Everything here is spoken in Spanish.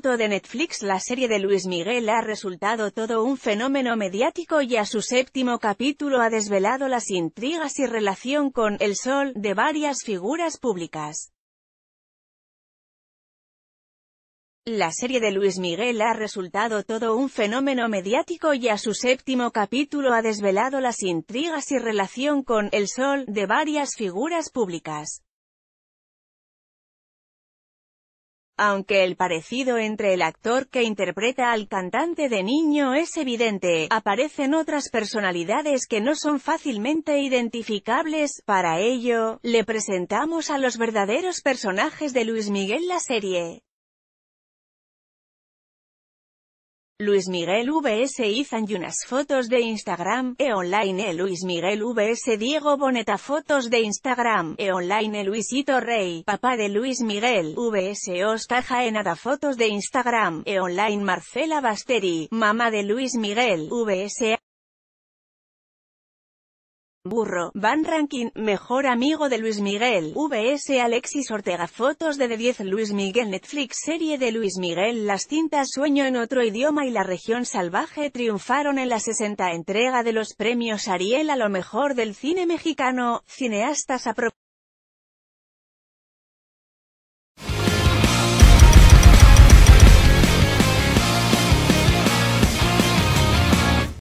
de Netflix la serie de Luis Miguel ha resultado todo un fenómeno mediático y a su séptimo capítulo ha desvelado las intrigas y relación con «El Sol» de varias figuras públicas. La serie de Luis Miguel ha resultado todo un fenómeno mediático y a su séptimo capítulo ha desvelado las intrigas y relación con «El Sol» de varias figuras públicas. Aunque el parecido entre el actor que interpreta al cantante de niño es evidente, aparecen otras personalidades que no son fácilmente identificables, para ello, le presentamos a los verdaderos personajes de Luis Miguel la serie. Luis Miguel VS Izan y unas fotos de Instagram, e online Luis Miguel VS Diego Boneta fotos de Instagram, e online Luisito Rey, papá de Luis Miguel, VS Oscar Jaenada fotos de Instagram, e online Marcela Basteri, mamá de Luis Miguel, VS Burro, Van Rankin, mejor amigo de Luis Miguel, VS Alexis Ortega Fotos de de 10 Luis Miguel Netflix Serie de Luis Miguel Las cintas Sueño en otro idioma y La región salvaje triunfaron en la 60 entrega de los premios Ariel a lo mejor del cine mexicano, cineastas apropiados.